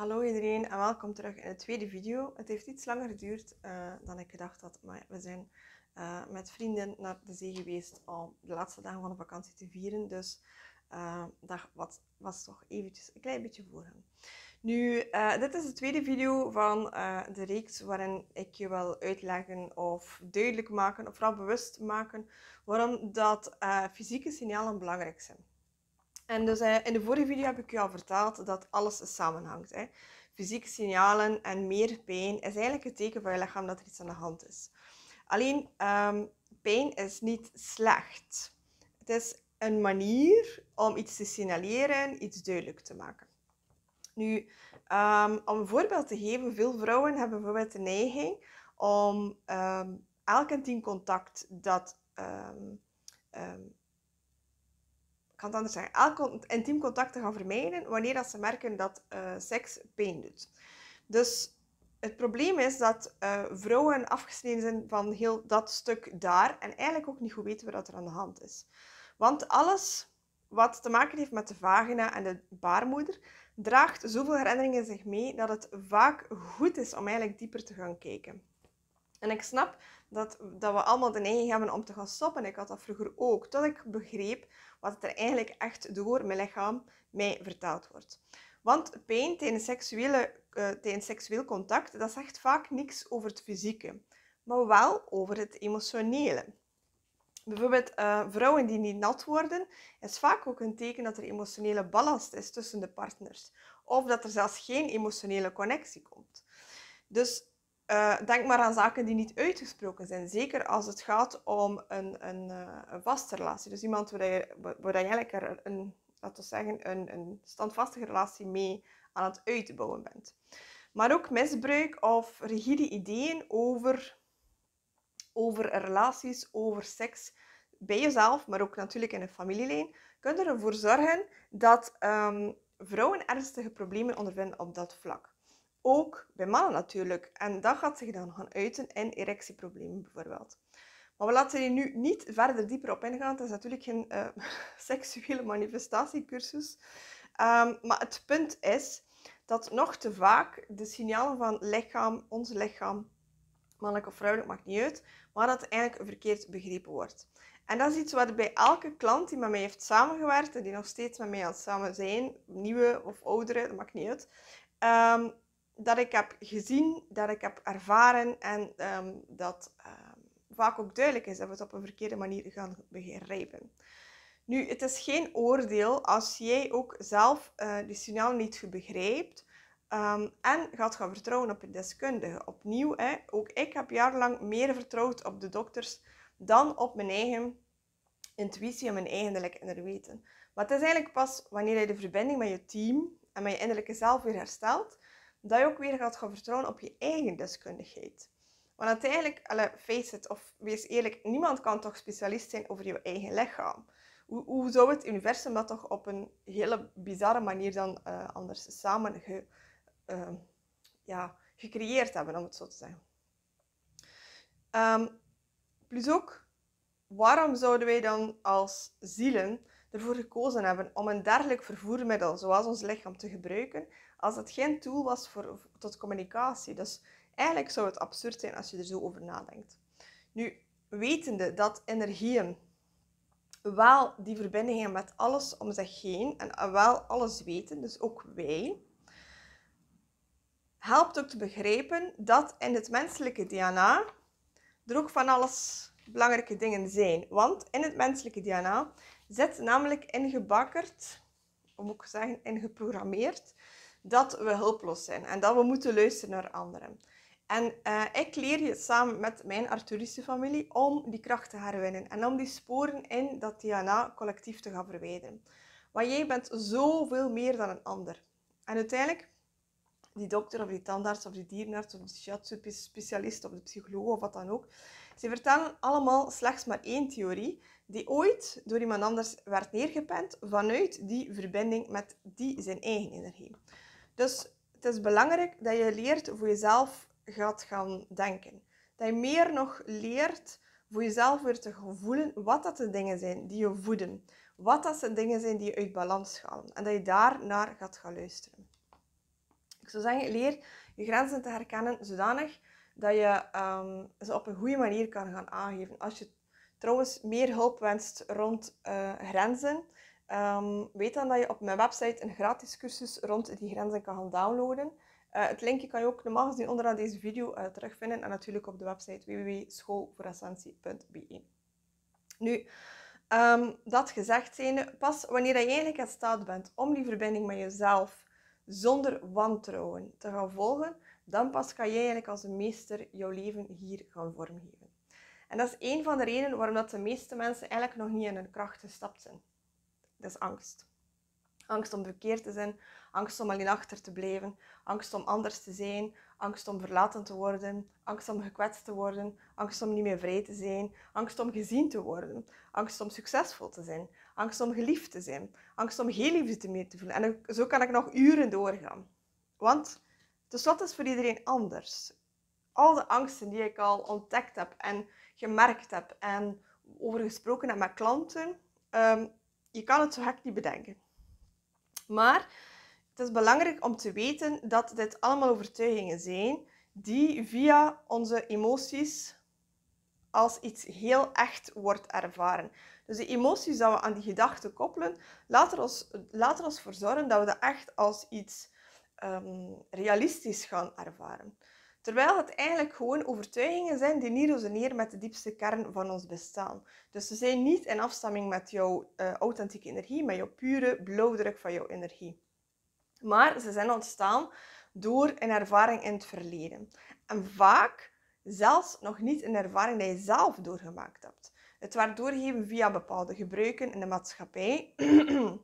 Hallo iedereen en welkom terug in de tweede video. Het heeft iets langer geduurd eh, dan ik gedacht had, maar we zijn eh, met vrienden naar de zee geweest om de laatste dagen van de vakantie te vieren. Dus uh, eh, dat was, was, toch eventjes een klein beetje voor hem. Nu, dit is de tweede video van de reeks waarin ik je wil uitleggen of duidelijk maken, of vooral bewust maken, waarom dat fysieke signalen belangrijk zijn. En dus eh, in de vorige video heb ik je al verteld dat alles samenhangt. Hè. Fysieke signalen en meer pijn is eigenlijk het teken van je lichaam dat er iets aan de hand is. Alleen, ehm, pijn is niet slecht. Het is een manier om iets te signaleren, iets duidelijk te maken. Nu, ehm, om een voorbeeld te geven, veel vrouwen hebben bijvoorbeeld de neiging om um, elk tien contact dat kan het anders zeggen, elk intiem contact te gaan vermijden wanneer dat ze merken dat eh, seks pijn doet. Dus het probleem is dat eh, vrouwen afgesneden zijn van heel dat stuk daar en eigenlijk ook niet goed weten wat er aan de hand is. Want alles wat te maken heeft met de vagina en de baarmoeder draagt zoveel herinneringen zich mee dat het vaak goed is om eigenlijk dieper te gaan kijken. En ik snap dat, dat we allemaal de neiging hebben om te gaan stoppen. Ik had dat vroeger ook, tot ik begreep wat er eigenlijk echt door mijn lichaam mij verteld wordt. Want pijn tijdens, seksuele, eh, tijdens seksueel contact, dat zegt vaak niks over het fysieke, maar wel over het emotionele. Bijvoorbeeld eh, vrouwen die niet nat worden, is vaak ook een teken dat er emotionele ballast is tussen de partners. Of dat er zelfs geen emotionele connectie komt. Dus eh, denk maar aan zaken die niet uitgesproken zijn. Zeker als het gaat om een, een, eh, een vaste relatie. Dus iemand waar je, waar je eigenlijk een, laten we zeggen, een, een standvastige relatie mee aan het uitbouwen bent. Maar ook misbruik of rigide ideeën over, over relaties, over seks bij jezelf, maar ook natuurlijk in een familielijn, kunnen ervoor zorgen dat ehm, vrouwen ernstige problemen ondervinden op dat vlak. Ook bij mannen natuurlijk. En dat gaat zich dan gaan uiten in erectieproblemen bijvoorbeeld. Maar we laten hier nu niet verder dieper op ingaan. Het is natuurlijk geen eh, seksuele manifestatiecursus. Ehm, maar het punt is dat nog te vaak de signalen van lichaam, ons lichaam, mannelijk of vrouwelijk, maakt niet uit, maar dat eigenlijk verkeerd begrepen wordt. En dat is iets wat bij elke klant die met mij heeft samengewerkt en die nog steeds met mij aan het samen zijn, nieuwe of oudere, dat maakt niet uit, um, dat ik heb gezien, dat ik heb ervaren en ehm, dat um, vaak ook duidelijk is dat we het op een verkeerde manier gaan begrijpen. Nu, het is geen oordeel als jij ook zelf uh, signaal niet begrijpt ehm, en gaat gaan vertrouwen op je deskundige. Opnieuw, hè, ook ik heb jarenlang meer vertrouwd op de dokters dan op mijn eigen intuïtie en mijn eigen innerlijk weten. Maar het is eigenlijk pas wanneer je de verbinding met je team en met je innerlijke zelf weer herstelt, dat je ook weer gaat gaan vertrouwen op je eigen deskundigheid. Want uiteindelijk, alle, face it, of wees eerlijk, niemand kan toch specialist zijn over je eigen lichaam. Hoe, hoe zou het universum dat toch op een hele bizarre manier dan eh, anders samen ehm, ja, gecreëerd hebben, om het zo te zeggen. Ehm, plus ook, waarom zouden wij dan als zielen ervoor gekozen hebben om een dergelijk vervoermiddel, zoals ons lichaam, te gebruiken, als het geen tool was voor, tot communicatie. Dus eigenlijk zou het absurd zijn als je er zo over nadenkt. Nu, wetende dat energieën wel die verbindingen met alles om zich heen en wel alles weten, dus ook wij, helpt ook te begrijpen dat in het menselijke DNA er ook van alles belangrijke dingen zijn. Want in het menselijke DNA zit namelijk ingebakkerd, om ook te zeggen ingeprogrammeerd, dat we hulploos zijn en dat we moeten luisteren naar anderen. En eh, ik leer je samen met mijn Arturische familie om die kracht te herwinnen en om die sporen in dat DNA collectief te gaan verwijderen. Want jij bent zoveel meer dan een ander. En uiteindelijk, die dokter of die tandarts of die dierenarts of die specialist of de psycholoog of wat dan ook, ze vertellen allemaal slechts maar één theorie die ooit door iemand anders werd neergepend vanuit die verbinding met die zijn eigen energie. Dus het is belangrijk dat je leert voor jezelf gaat gaan denken. Dat je meer nog leert voor jezelf weer te voelen wat dat de dingen zijn die je voeden. Wat dat de dingen zijn die je uit balans schalen, En dat je daar naar gaat gaan luisteren. Ik zou zeggen, leer je grenzen te herkennen zodanig dat je ehm, ze op een goede manier kan gaan aangeven. Als je trouwens meer hulp wenst rond eh, grenzen, ehm, weet dan dat je op mijn website een gratis cursus rond die grenzen kan gaan downloaden. Eh, het linkje kan je ook normaal gezien onderaan deze video eh, terugvinden en natuurlijk op de website www.schoolvoorassentie.be. Nu, ehm, dat gezegd zijnde, pas wanneer je eigenlijk in staat bent om die verbinding met jezelf zonder wantrouwen te gaan volgen, dan pas kan jij eigenlijk als een meester jouw leven hier gaan vormgeven. En dat is een van de redenen waarom dat de meeste mensen eigenlijk nog niet in hun kracht gestapt zijn. Dat is angst. Angst om verkeerd te zijn, angst om alleen achter te blijven, angst om anders te zijn, angst om verlaten te worden, angst om gekwetst te worden, angst om niet meer vrij te zijn, angst om gezien te worden, angst om succesvol te zijn, angst om geliefd te zijn, angst om geen liefde meer te voelen. En zo kan ik nog uren doorgaan. Want tenslotte is voor iedereen anders. Al de angsten die ik al ontdekt heb en gemerkt heb en over gesproken heb met klanten, ehm, je kan het zo gek niet bedenken. Maar het is belangrijk om te weten dat dit allemaal overtuigingen zijn die via onze emoties als iets heel echt wordt ervaren. Dus de emoties die we aan die gedachten koppelen, laten ons, ons ervoor zorgen dat we dat echt als iets ehm, realistisch gaan ervaren. Terwijl het eigenlijk gewoon overtuigingen zijn die niet resoneren met de diepste kern van ons bestaan. Dus ze zijn niet in afstemming met jouw eh, authentieke energie, met jouw pure blauwdruk van jouw energie. Maar ze zijn ontstaan door een ervaring in het verleden. En vaak zelfs nog niet een ervaring die je zelf doorgemaakt hebt. Het werd doorgegeven via bepaalde gebruiken in de maatschappij.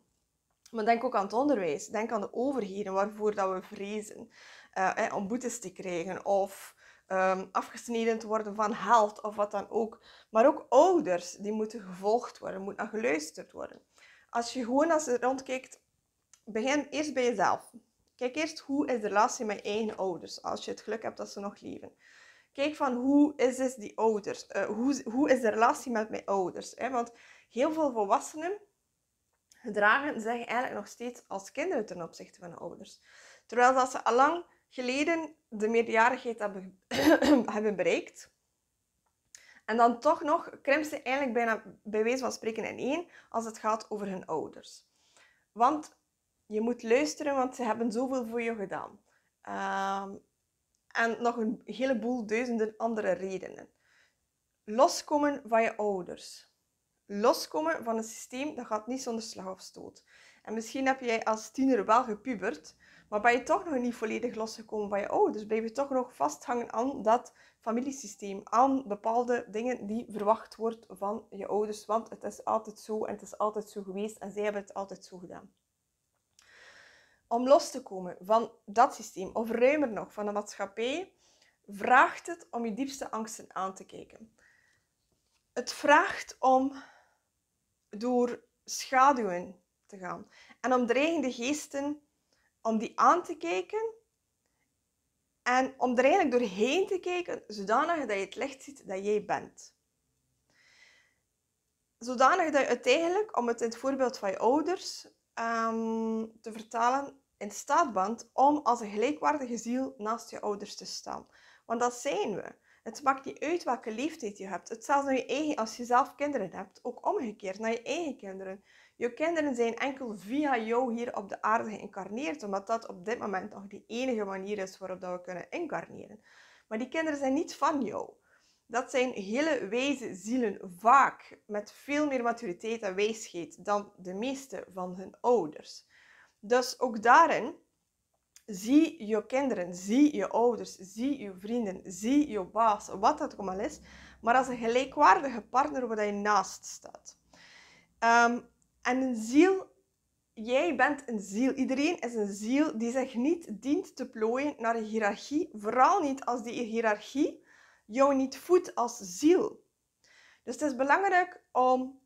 maar denk ook aan het onderwijs, denk aan de overheden waarvoor dat we vrezen eh, om boetes te krijgen of ehm, afgesneden te worden van geld of wat dan ook. Maar ook ouders, die moeten gevolgd worden, moet naar geluisterd worden. Als je gewoon als je rondkijkt, begin eerst bij jezelf. Kijk eerst hoe is de relatie met je eigen ouders, als je het geluk hebt dat ze nog leven. Kijk van hoe is het die ouders, uh, hoe, hoe is de relatie met mijn ouders. Hè? Want heel veel volwassenen gedragen zich eigenlijk nog steeds als kinderen ten opzichte van ouders. Terwijl dat ze allang geleden de meerderjarigheid hebben, hebben bereikt. En dan toch nog krimpt ze eigenlijk bijna bij wijze van spreken in één als het gaat over hun ouders. Want je moet luisteren, want ze hebben zoveel voor je gedaan. Ehm, en nog een heleboel duizenden andere redenen. Loskomen van je ouders. Loskomen van een systeem dat gaat niet zonder slag of stoot. En misschien heb jij als tiener wel gepubert, maar ben je toch nog niet volledig losgekomen van je ouders? Blijf je toch nog vasthangen aan dat familiesysteem? Aan bepaalde dingen die verwacht wordt van je ouders? Dus, want het is altijd zo en het is altijd zo geweest en zij hebben het altijd zo gedaan. Om los te komen van dat systeem, of ruimer nog, van de maatschappij, vraagt het om je diepste angsten aan te kijken. Het vraagt om door schaduwen te gaan en om dreigende geesten om die aan te kijken en om er eigenlijk doorheen te kijken, zodanig dat je het licht ziet dat jij bent. Zodanig dat je uiteindelijk, om het in het voorbeeld van je ouders ehm, te vertalen, in staat bent om als een gelijkwaardige ziel naast je ouders te staan. Want dat zijn we. Het maakt niet uit welke leeftijd je hebt. zelfs als je eigen, als je zelf kinderen hebt, ook omgekeerd naar je eigen kinderen. Je kinderen zijn enkel via jou hier op de aarde geïncarneerd, omdat dat op dit moment nog de enige manier is waarop dat we kunnen incarneren. Maar die kinderen zijn niet van jou. Dat zijn hele wijze zielen, vaak met veel meer maturiteit en wijsheid dan de meeste van hun ouders. Dus ook daarin zie je kinderen, zie je ouders, zie je vrienden, zie je baas, wat dat ook al is, maar als een gelijkwaardige partner waar je naast staat. Um, en een ziel, jij bent een ziel. Iedereen is een ziel die zich niet dient te plooien naar een hiërarchie. Vooral niet als die hiërarchie jou niet voedt als ziel. Dus het is belangrijk om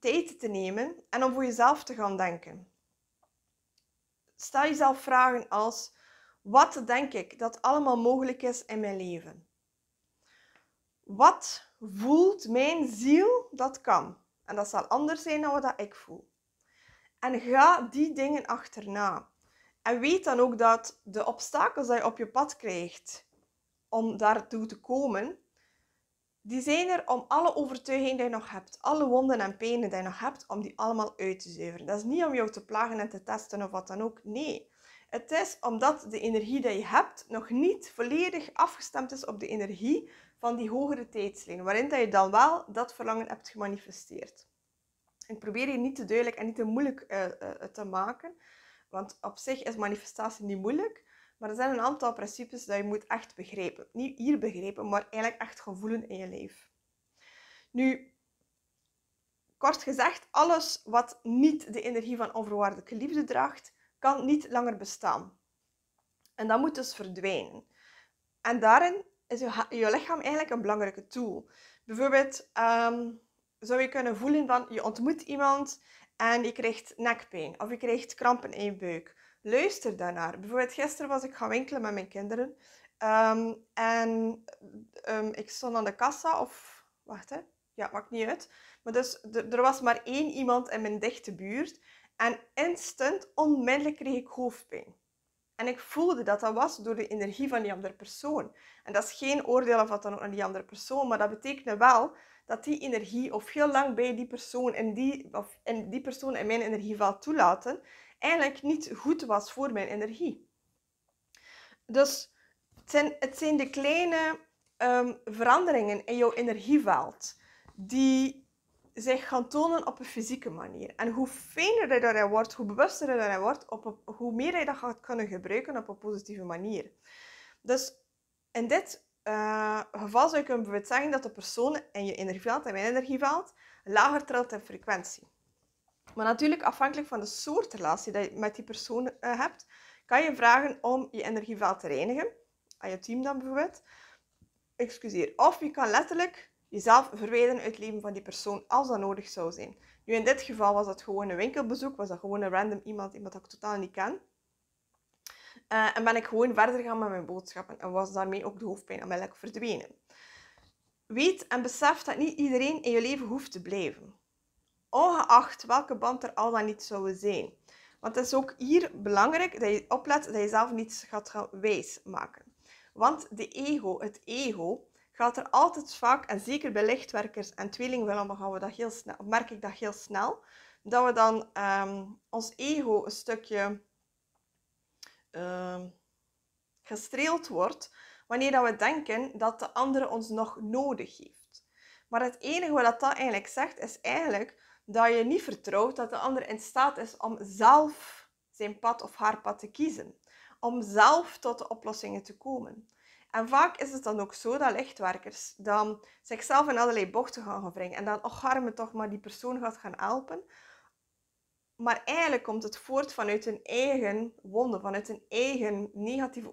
tijd te nemen en om voor jezelf te gaan denken. Stel jezelf vragen als: wat denk ik dat allemaal mogelijk is in mijn leven? Wat voelt mijn ziel dat kan? En dat zal anders zijn dan wat ik voel. En ga die dingen achterna. En weet dan ook dat de obstakels die je op je pad krijgt om daartoe te komen, die zijn er om alle overtuigingen die je nog hebt, alle wonden en pijnen die je nog hebt, om die allemaal uit te zuiveren. Dat is niet om jou te plagen en te testen of wat dan ook. Nee, het is omdat de energie die je hebt nog niet volledig afgestemd is op de energie van die hogere tijdslijn, waarin dat je dan wel dat verlangen hebt gemanifesteerd. Ik probeer je niet te duidelijk en niet te moeilijk eh, eh, te maken, want op zich is manifestatie niet moeilijk, maar er zijn een aantal principes dat je moet echt begrijpen. Niet hier begrijpen, maar eigenlijk echt gevoelen in je leven. Nu, kort gezegd, alles wat niet de energie van onvoorwaardelijke liefde draagt, kan niet langer bestaan. En dat moet dus verdwijnen. En daarin is je, je lichaam eigenlijk een belangrijke tool. Bijvoorbeeld ehm, zou je kunnen voelen van je ontmoet iemand en je krijgt nekpijn of je krijgt krampen in je buik. Luister daarnaar. Bijvoorbeeld gisteren was ik gaan winkelen met mijn kinderen ehm, en ehm, ik stond aan de kassa of wacht hè, ja maakt niet uit. Maar dus er was maar één iemand in mijn dichte buurt en instant onmiddellijk kreeg ik hoofdpijn. En ik voelde dat dat was door de energie van die andere persoon. En dat is geen oordeel of wat dan ook aan die andere persoon, maar dat betekende wel dat die energie, of heel lang bij die persoon en die, of, die persoon en mijn energieveld toelaten, eigenlijk niet goed was voor mijn energie. Dus het zijn, de kleine ehm, veranderingen in jouw energieveld die zich gaan tonen op een fysieke manier. En hoe fijner hij daarin wordt, hoe bewuster hij daarin wordt, op hoe meer hij dat gaat kunnen gebruiken op een positieve manier. Dus in dit eh, geval zou je kunnen zeggen dat de persoon in je energieveld, en mijn energieveld, lager trilt in frequentie. Maar natuurlijk, afhankelijk van de soort relatie die je met die persoon eh, hebt, kan je vragen om je energieveld te reinigen. Aan je team dan bijvoorbeeld. Excuseer. Of je kan letterlijk jezelf verwijderen uit het leven van die persoon als dat nodig zou zijn. Nu, in dit geval was dat gewoon een winkelbezoek, was dat gewoon een random iemand, iemand dat ik totaal niet ken. Eh, en ben ik gewoon verder gaan met mijn boodschappen en was daarmee ook de hoofdpijn onmiddellijk verdwenen. Weet en besef dat niet iedereen in je leven hoeft te blijven. Ongeacht welke band er al dan niet zou zijn. Want het is ook hier belangrijk dat je oplet dat je zelf niets gaat gaan maken. Want de ego, het ego, gaat er altijd vaak, en zeker bij lichtwerkers en tweelingwillen gaan we dat heel snel, merk ik dat heel snel, dat we dan ehm, ons ego een stukje ehm, gestreeld wordt wanneer dat we denken dat de andere ons nog nodig heeft. Maar het enige wat dat eigenlijk zegt, is eigenlijk dat je niet vertrouwt dat de ander in staat is om zelf zijn pad of haar pad te kiezen. Om zelf tot de oplossingen te komen. En vaak is het dan ook zo dat lichtwerkers dan zichzelf in allerlei bochten gaan wringen. En dan, och toch, maar die persoon gaat gaan helpen. Maar eigenlijk komt het voort vanuit hun eigen wonden, vanuit hun eigen negatieve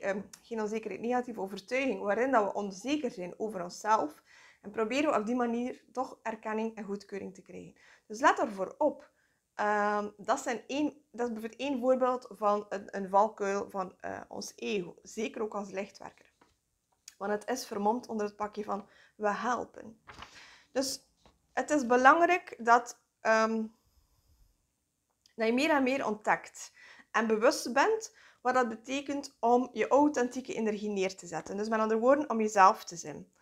ehm, geen onzekerheid, negatieve overtuiging, waarin dat we onzeker zijn over onszelf. En proberen we op die manier toch erkenning en goedkeuring te krijgen. Dus let ervoor op Ehm, dat, zijn één, dat is bijvoorbeeld één voorbeeld van een, een valkuil van eh, ons ego, zeker ook als lichtwerker. Want het is vermomd onder het pakje van we helpen. Dus het is belangrijk dat, ehm, dat je meer en meer ontdekt en bewust bent wat dat betekent om je authentieke energie neer te zetten. Dus met andere woorden, om jezelf te zijn.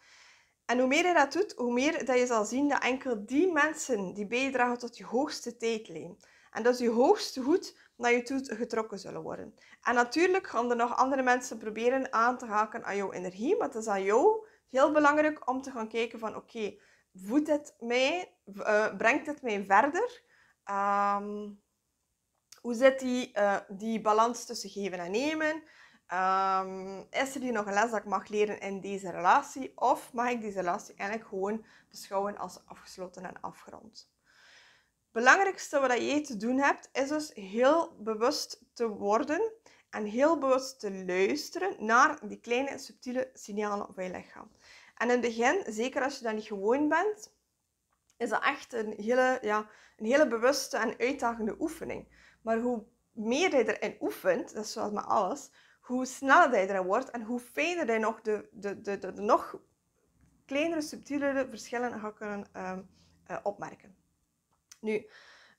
En hoe meer je dat doet, hoe meer dat je zal zien dat enkel die mensen die bijdragen tot je hoogste tijdlijn. En dat is je hoogste goed naar je toe getrokken zullen worden. En natuurlijk gaan er nog andere mensen proberen aan te haken aan jouw energie, maar het is aan jou heel belangrijk om te gaan kijken van oké, okay, voedt het mij, eh, brengt het mij verder? Ehm, hoe zit die, eh, die balans tussen geven en nemen? Ehm, is er hier nog een les dat ik mag leren in deze relatie? Of mag ik deze relatie eigenlijk gewoon beschouwen als afgesloten en afgerond? belangrijkste wat je te doen hebt, is dus heel bewust te worden en heel bewust te luisteren naar die kleine subtiele signalen van je lichaam. En in het begin, zeker als je dat niet gewoon bent, is dat echt een hele, ja, een hele bewuste en uitdagende oefening. Maar hoe meer je erin oefent, dat is zoals met alles, hoe sneller hij erin wordt en hoe fijner hij nog de, de, de, nog kleinere, subtielere verschillen gaat kunnen ehm, eh, opmerken. Nu,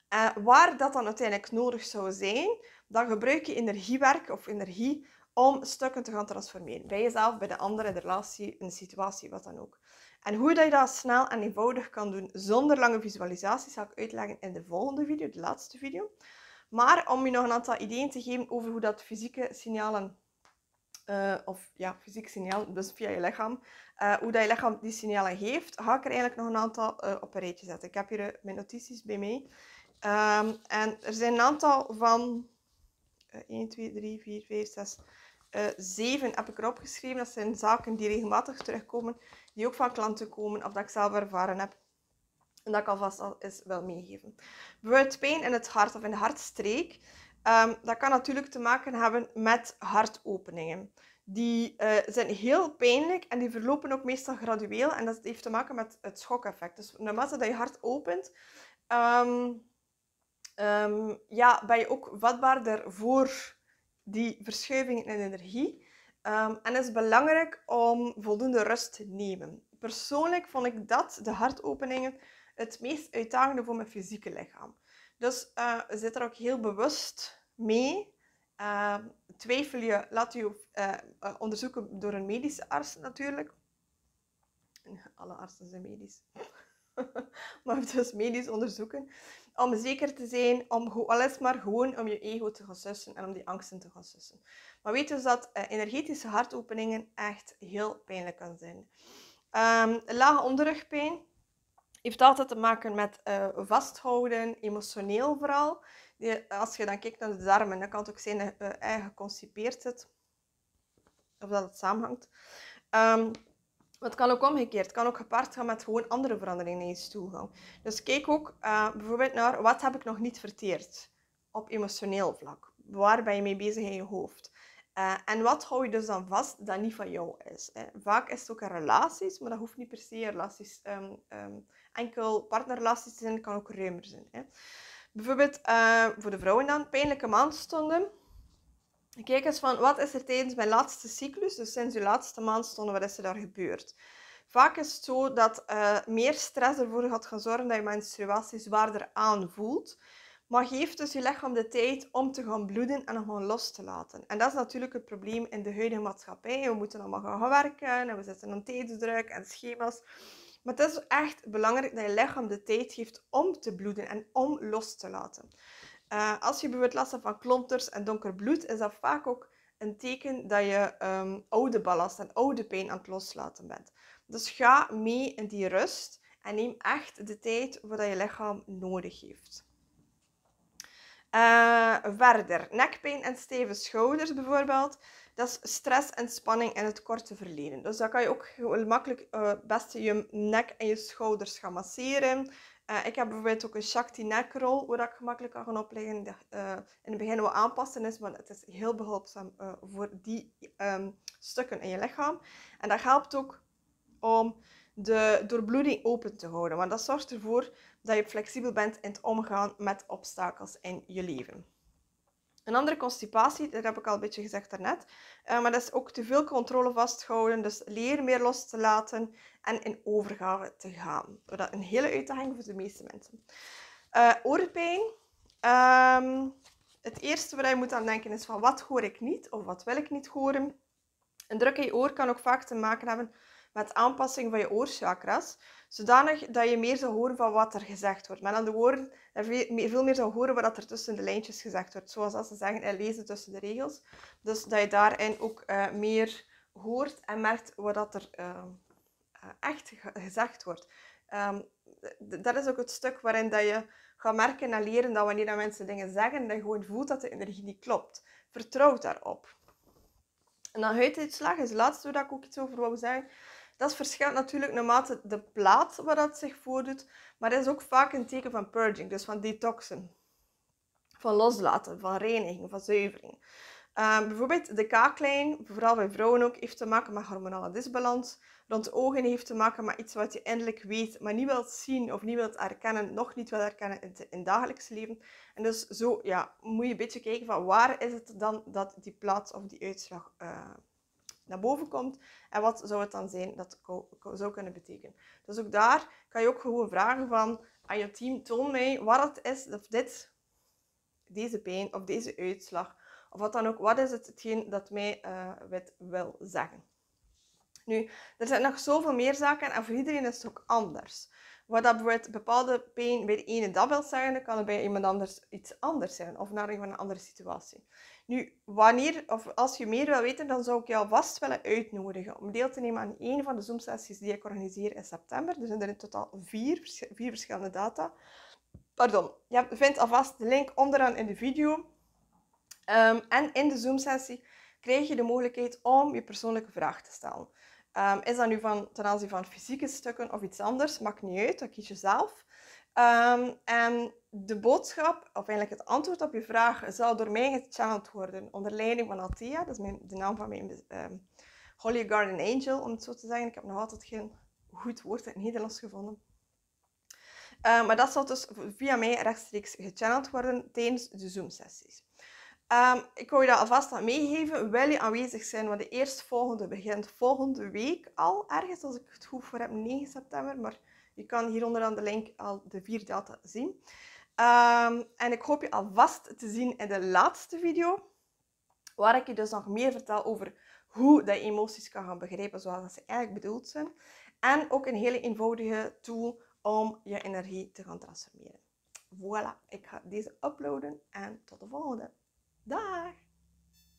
eh, waar dat dan uiteindelijk nodig zou zijn, dan gebruik je energiewerk of energie om stukken te gaan transformeren. Bij jezelf, bij de ander, in de relatie, in de situatie, wat dan ook. En hoe dat je dat snel en eenvoudig kan doen zonder lange visualisaties, zal ik uitleggen in de volgende video, de laatste video. Maar om je nog een aantal ideeën te geven over hoe dat fysieke signalen, eh, of ja, fysiek signaal, dus via je lichaam, eh, hoe dat je lichaam die signalen geeft, ga ik er eigenlijk nog een aantal uh, op een rijtje zetten. Ik heb hier mijn notities bij me ehm, en er zijn een aantal van 1, 2, 3, 4, 5, 6, uh, zeven heb ik erop geschreven. Dat zijn zaken die regelmatig terugkomen, die ook van klanten komen of dat ik zelf ervaren heb. En dat ik alvast al is wel meegeven. Bijvoorbeeld pijn in het hart of in de hartstreek. Ehm, dat kan natuurlijk te maken hebben met hartopeningen. Die eh, zijn heel pijnlijk en die verlopen ook meestal gradueel. En dat heeft te maken met het schokeffect. Dus naarmate dat je hart opent, ehm, ehm, ja, ben je ook vatbaarder voor die verschuivingen in energie. en het is belangrijk om voldoende rust te nemen. Persoonlijk vond ik dat, de hartopeningen, het meest uitdagende voor mijn fysieke lichaam. Dus uh, zit er ook heel bewust mee. Uh, twijfel je, laat je eh, eh, onderzoeken door een medische arts natuurlijk. Alle artsen zijn medisch. maar het is dus medisch onderzoeken. Om zeker te zijn, om alles maar gewoon om je ego te gaan sussen en om die angsten te gaan sussen. Maar weet dus dat energetische hartopeningen echt heel pijnlijk kan zijn. Um, lage onderrugpijn, heeft altijd te maken met eh, vasthouden, emotioneel vooral. Die, als je dan kijkt naar de darmen, dan kan het ook zijn dat je eh, eigen geconcipeerd zit. Of dat het samenhangt. Um, het kan ook omgekeerd. Het kan ook gepaard gaan met gewoon andere veranderingen in je stoelgang. Dus kijk ook eh, bijvoorbeeld naar wat heb ik nog niet verteerd op emotioneel vlak. Waar ben je mee bezig in je hoofd? Eh, en wat hou je dus dan vast dat niet van jou is? Hè? Vaak is het ook in relaties, maar dat hoeft niet per se relaties. Um, um, enkel partnerrelaties te zijn, kan ook ruimer zijn. Hè? Bijvoorbeeld eh, voor de vrouwen dan, pijnlijke maandstonden. Kijk eens van, wat is er tijdens mijn laatste cyclus, dus sinds je laatste maandstonden, wat is er daar gebeurd? Vaak is het zo dat eh, meer stress ervoor gaat gaan zorgen dat je menstruatie zwaarder aanvoelt. Maar geef dus je lichaam de tijd om te gaan bloeden en om gewoon los te laten. En dat is natuurlijk het probleem in de huidige maatschappij. We moeten allemaal gaan werken en we zitten aan tijdsdruk en schema's. Maar het is echt belangrijk dat je lichaam de tijd geeft om te bloeden en om los te laten. Eh, als je bijvoorbeeld last hebt van klonters en donker bloed, is dat vaak ook een teken dat je ehm, oude ballast en oude pijn aan het loslaten bent. Dus ga mee in die rust en neem echt de tijd voor je lichaam nodig heeft. Uh, verder, nekpijn en steve schouders bijvoorbeeld. Dat is stress en spanning in het korte verleden. Dus dan kan je ook heel makkelijk eh, best je nek en je schouders gaan masseren. Eh, ik heb bijvoorbeeld ook een Shakti nekrol, waar ik gemakkelijk kan opleggen. Dat, in het begin wat aanpassen is, maar het is heel behulpzaam voor die ehm, stukken in je lichaam. En dat helpt ook om de doorbloeding open te houden, want dat zorgt ervoor dat je flexibel bent in het omgaan met obstakels in je leven. Een andere constipatie, dat heb ik al een beetje gezegd daarnet, eh, maar dat is ook te veel controle vasthouden, dus leer meer los te laten en in overgave te gaan. Dat is een hele uitdaging voor de meeste mensen. Eh, oorpijn. Ehm, het eerste waar je moet aan denken is van wat hoor ik niet of wat wil ik niet horen. Een druk in je oor kan ook vaak te maken hebben met aanpassing van je oorchakras, zodanig dat je meer zou horen van wat er gezegd wordt. Met andere woorden, veel meer zou horen wat er tussen de lijntjes gezegd wordt. Zoals als ze zeggen, en lezen tussen de regels. Dus dat je daarin ook eh, meer hoort en merkt wat er eh, eh, echt gezegd wordt. Ehm, dat is ook het stuk waarin dat je gaat merken en leren dat wanneer mensen dingen zeggen, dat je gewoon voelt dat de energie niet klopt. Vertrouw daarop. En dan huiduitslag is het laatste waar ik ook iets over wil zeggen. Dat verschilt natuurlijk naarmate de plaats waar dat zich voordoet, maar dat is ook vaak een teken van purging, dus van detoxen, van loslaten, van reiniging, van zuivering. Ehm, bijvoorbeeld de kaaklijn, vooral bij vrouwen ook, heeft te maken met hormonale disbalans. Rond de ogen heeft te maken met iets wat je eindelijk weet, maar niet wilt zien of niet wilt erkennen, nog niet wilt erkennen in, het dagelijks leven. En dus zo ja, moet je een beetje kijken van waar is het dan dat die plaats of die uitslag uh, naar boven komt. En wat zou het dan zijn dat zou kunnen betekenen? Dus ook daar kan je ook gewoon vragen van aan je team, toon mij wat het is, of dit, deze pijn, of deze uitslag, of wat dan ook, wat is het hetgeen dat mij uh, wil zeggen? Nu, er zijn nog zoveel meer zaken en voor iedereen is het ook anders. Wat dat bij bepaalde pijn bij de ene dat wil zeggen, kan het bij iemand anders iets anders zijn. Of naar een andere situatie. Nu, wanneer of als je meer wil weten, dan zou ik jou vast willen uitnodigen om deel te nemen aan één van de Zoom-sessies die ik organiseer in september. Er zijn er in totaal vier, vier verschillende data. Pardon, je vindt alvast de link onderaan in de video. Ehm, en in de Zoom-sessie krijg je de mogelijkheid om je persoonlijke vraag te stellen. Ehm, is dat nu van, ten aanzien van fysieke stukken of iets anders, maakt niet uit, dat kies je zelf. Ehm, en de boodschap, of eigenlijk het antwoord op je vraag, zal door mij gechanneld worden onder leiding van Althea. Dat is mijn, de naam van mijn um, Holy Garden Angel, om het zo te zeggen. Ik heb nog altijd geen goed woord in het Nederlands gevonden. maar dat zal dus via mij rechtstreeks gechanneld worden tijdens de Zoom-sessies. Ehm, ik wil je dat alvast aan meegeven. Wil je aanwezig zijn? Want de eerstvolgende begint volgende week al ergens, als ik het goed voor heb, 9 september. Maar je kan hieronder aan de link al de vier data zien. Ehm, en ik hoop je alvast te zien in de laatste video, waar ik je dus nog meer vertel over hoe dat je emoties kan gaan begrijpen zoals ze eigenlijk bedoeld zijn. En ook een hele eenvoudige tool om je energie te gaan transformeren. Voilà, ik ga deze uploaden en tot de volgende. Daar!